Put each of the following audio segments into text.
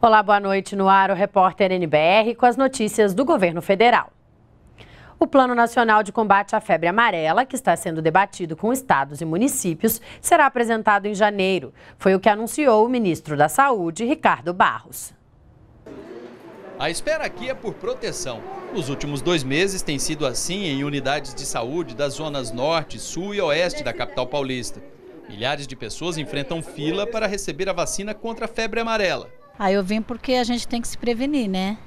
Olá, boa noite no ar, o repórter NBR com as notícias do governo federal. O Plano Nacional de Combate à Febre Amarela, que está sendo debatido com estados e municípios, será apresentado em janeiro. Foi o que anunciou o ministro da Saúde, Ricardo Barros. A espera aqui é por proteção. Nos últimos dois meses tem sido assim em unidades de saúde das zonas norte, sul e oeste da capital paulista. Milhares de pessoas enfrentam fila para receber a vacina contra a febre amarela. Aí eu vim porque a gente tem que se prevenir, né?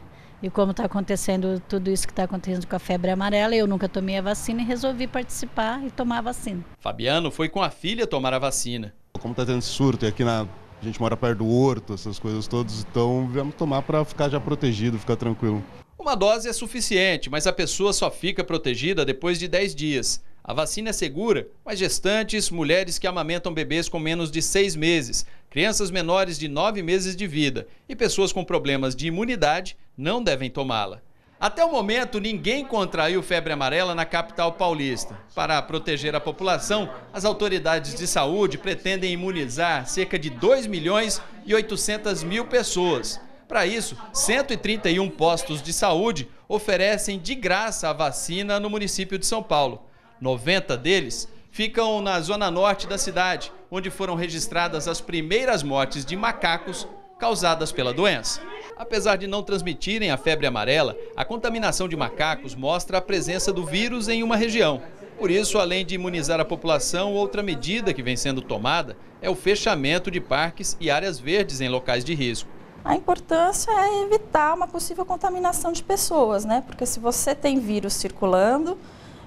E como está acontecendo tudo isso que está acontecendo com a febre amarela, eu nunca tomei a vacina e resolvi participar e tomar a vacina. Fabiano foi com a filha tomar a vacina. Como está tendo surto aqui na a gente mora perto do horto, essas coisas todas, então vamos tomar para ficar já protegido, ficar tranquilo. Uma dose é suficiente, mas a pessoa só fica protegida depois de 10 dias. A vacina é segura, mas gestantes, mulheres que amamentam bebês com menos de seis meses, crianças menores de nove meses de vida e pessoas com problemas de imunidade não devem tomá-la. Até o momento, ninguém contraiu febre amarela na capital paulista. Para proteger a população, as autoridades de saúde pretendem imunizar cerca de 2 milhões e 800 mil pessoas. Para isso, 131 postos de saúde oferecem de graça a vacina no município de São Paulo. 90 deles ficam na zona norte da cidade, onde foram registradas as primeiras mortes de macacos causadas pela doença. Apesar de não transmitirem a febre amarela, a contaminação de macacos mostra a presença do vírus em uma região. Por isso, além de imunizar a população, outra medida que vem sendo tomada é o fechamento de parques e áreas verdes em locais de risco. A importância é evitar uma possível contaminação de pessoas, né? Porque se você tem vírus circulando,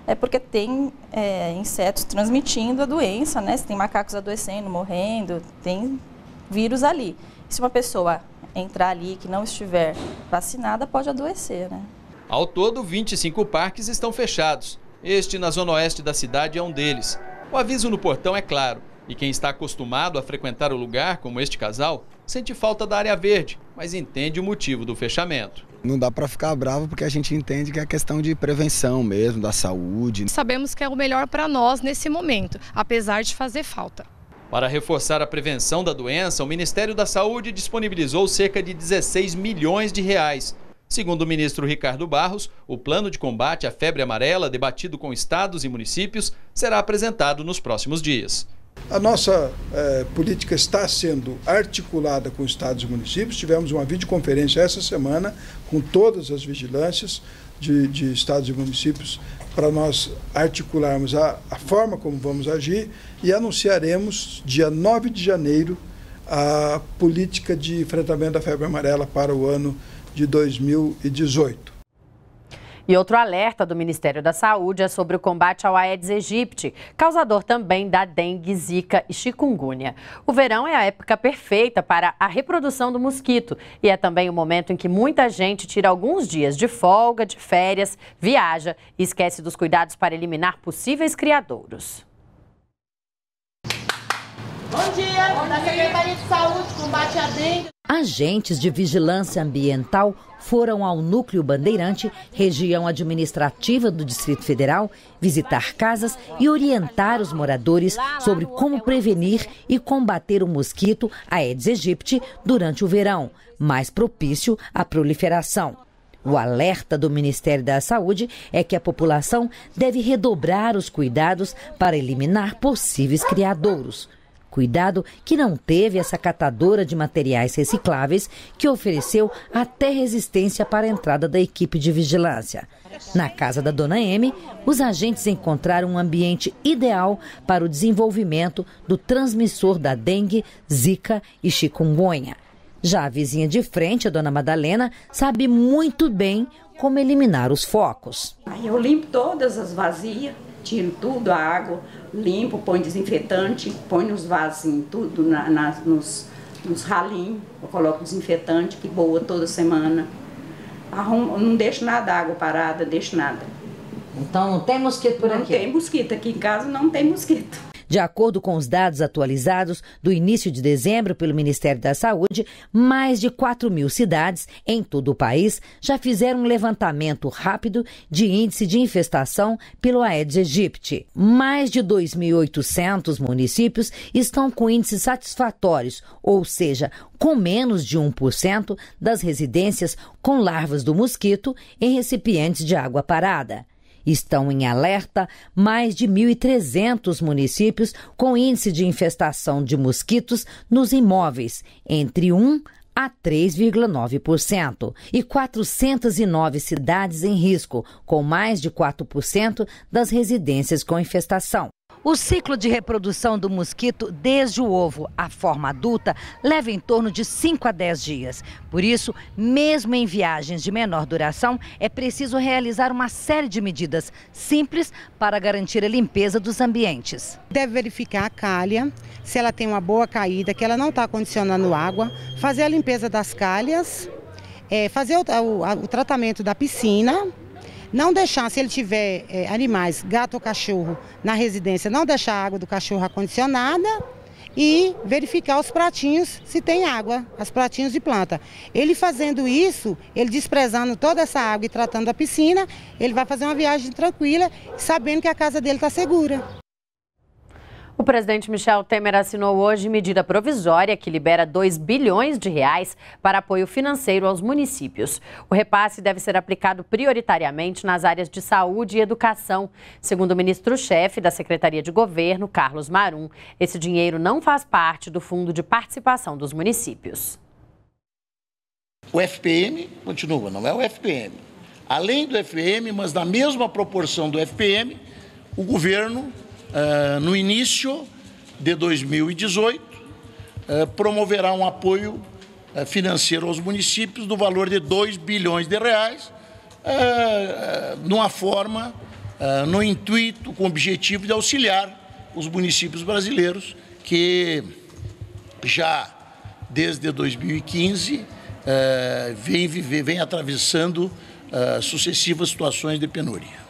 é porque tem é, insetos transmitindo a doença, né? Se tem macacos adoecendo, morrendo, tem vírus ali. Se uma pessoa entrar ali que não estiver vacinada pode adoecer, né? Ao todo, 25 parques estão fechados. Este, na zona oeste da cidade, é um deles. O aviso no portão é claro, e quem está acostumado a frequentar o lugar, como este casal, sente falta da área verde, mas entende o motivo do fechamento. Não dá para ficar bravo porque a gente entende que é questão de prevenção mesmo, da saúde. Sabemos que é o melhor para nós nesse momento, apesar de fazer falta. Para reforçar a prevenção da doença, o Ministério da Saúde disponibilizou cerca de 16 milhões de reais. Segundo o ministro Ricardo Barros, o plano de combate à febre amarela, debatido com estados e municípios, será apresentado nos próximos dias. A nossa eh, política está sendo articulada com estados e municípios. Tivemos uma videoconferência essa semana com todas as vigilâncias, de, de estados e municípios para nós articularmos a, a, forma como vamos agir e anunciaremos, dia 9 de janeiro, a política de enfrentamento da febre amarela para o ano de 2018. E outro alerta do Ministério da Saúde é sobre o combate ao Aedes aegypti, causador também da dengue, zika e chikungunya. O verão é a época perfeita para a reprodução do mosquito e é também o momento em que muita gente tira alguns dias de folga, de férias, viaja e esquece dos cuidados para eliminar possíveis criadouros. Bom dia, Bom dia. da Secretaria de Saúde, combate à dengue. Agentes de vigilância ambiental foram ao Núcleo Bandeirante, região administrativa do Distrito Federal, visitar casas e orientar os moradores sobre como prevenir e combater o mosquito Aedes aegypti durante o verão, mais propício à proliferação. O alerta do Ministério da Saúde é que a população deve redobrar os cuidados para eliminar possíveis criadouros. Cuidado que não teve essa catadora de materiais recicláveis que ofereceu até resistência para a entrada da equipe de vigilância. Na casa da dona M, os agentes encontraram um ambiente ideal para o desenvolvimento do transmissor da dengue, zika e chikungunya. Já a vizinha de frente, a dona Madalena, sabe muito bem como eliminar os focos. Eu limpo todas as vazias, tiro tudo, a água, limpo, põe desinfetante, põe nos vasinhos, tudo, na, na, nos, nos ralinhos, eu coloco desinfetante, que boa toda semana. Arrumo, não deixo nada água parada, deixo nada. Então não tem mosquito por não aqui? Não tem mosquito, aqui em casa não tem mosquito. De acordo com os dados atualizados do início de dezembro pelo Ministério da Saúde, mais de 4 mil cidades em todo o país já fizeram um levantamento rápido de índice de infestação pelo Aedes aegypti. Mais de 2.800 municípios estão com índices satisfatórios, ou seja, com menos de 1% das residências com larvas do mosquito em recipientes de água parada. Estão em alerta mais de 1.300 municípios com índice de infestação de mosquitos nos imóveis, entre 1 a 3,9%, e 409 cidades em risco, com mais de 4% das residências com infestação. O ciclo de reprodução do mosquito desde o ovo à forma adulta leva em torno de 5 a 10 dias. Por isso, mesmo em viagens de menor duração, é preciso realizar uma série de medidas simples para garantir a limpeza dos ambientes. Deve verificar a calha, se ela tem uma boa caída, que ela não está condicionando água, fazer a limpeza das calhas, é, fazer o, o, o tratamento da piscina não deixar, se ele tiver é, animais, gato ou cachorro, na residência, não deixar a água do cachorro acondicionada e verificar os pratinhos se tem água, os pratinhos de planta. Ele fazendo isso, ele desprezando toda essa água e tratando a piscina, ele vai fazer uma viagem tranquila, sabendo que a casa dele está segura. O presidente Michel Temer assinou hoje medida provisória que libera 2 bilhões de reais para apoio financeiro aos municípios. O repasse deve ser aplicado prioritariamente nas áreas de saúde e educação. Segundo o ministro-chefe da Secretaria de Governo, Carlos Marum, esse dinheiro não faz parte do fundo de participação dos municípios. O FPM continua, não é o FPM. Além do FPM, mas na mesma proporção do FPM, o governo uh, no início de 2018, uh, ah, promoverá um apoio uh, financeiro aos municípios do valor de 2 bilhões de reais, numa forma, no intuito, com o objetivo de auxiliar os municípios brasileiros que já desde 2015 vem, vem atravessando sucessivas situações de penúria.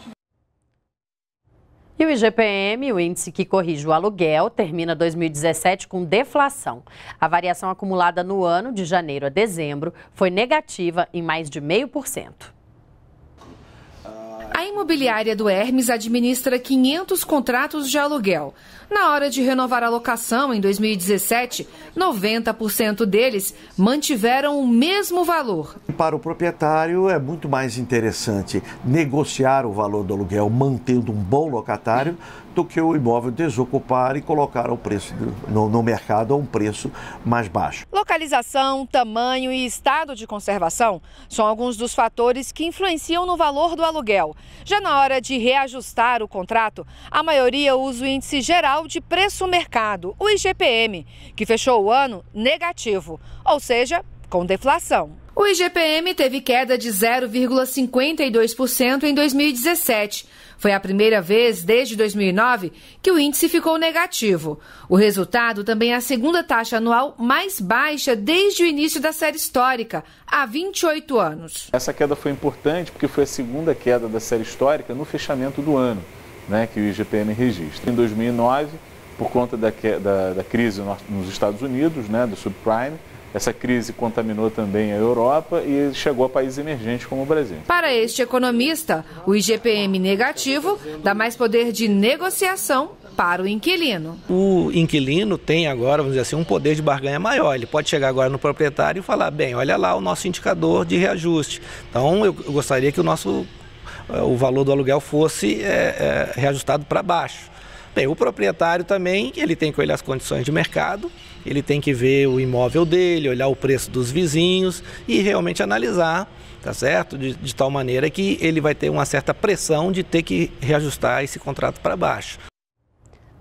E o IGPM, o índice que corrige o aluguel, termina 2017 com deflação. A variação acumulada no ano, de janeiro a dezembro, foi negativa em mais de 0,5%. A imobiliária do Hermes administra 500 contratos de aluguel. Na hora de renovar a locação em 2017, 90% deles mantiveram o mesmo valor. Para o proprietário é muito mais interessante negociar o valor do aluguel mantendo um bom locatário do que o imóvel desocupar e colocar o preço no, no mercado a um preço mais baixo. Localização, tamanho e estado de conservação são alguns dos fatores que influenciam no valor do aluguel. Já na hora de reajustar o contrato, a maioria usa o índice geral de Preço Mercado, o IGPM, que fechou o ano negativo, ou seja, com deflação. O IGPM teve queda de 0,52% em 2017. Foi a primeira vez desde 2009 que o índice ficou negativo. O resultado também é a segunda taxa anual mais baixa desde o início da série histórica, há 28 anos. Essa queda foi importante porque foi a segunda queda da série histórica no fechamento do ano né, que o IGPM registra. Em 2009, por conta da, da, da crise nos Estados Unidos, né, do subprime, essa crise contaminou também a Europa e chegou a países emergentes como o Brasil. Para este economista, o IGPM negativo dá mais poder de negociação para o inquilino. O inquilino tem agora, vamos dizer assim, um poder de barganha maior. Ele pode chegar agora no proprietário e falar: bem, olha lá o nosso indicador de reajuste. Então, eu gostaria que o nosso eh, o valor do aluguel fosse é, é, reajustado para baixo. Bem, o proprietário também, ele tem com ele as condições de mercado, ele tem que ver o imóvel dele, olhar o preço dos vizinhos e realmente analisar, tá certo? De, de tal maneira que ele vai ter uma certa pressão de ter que reajustar esse contrato para baixo.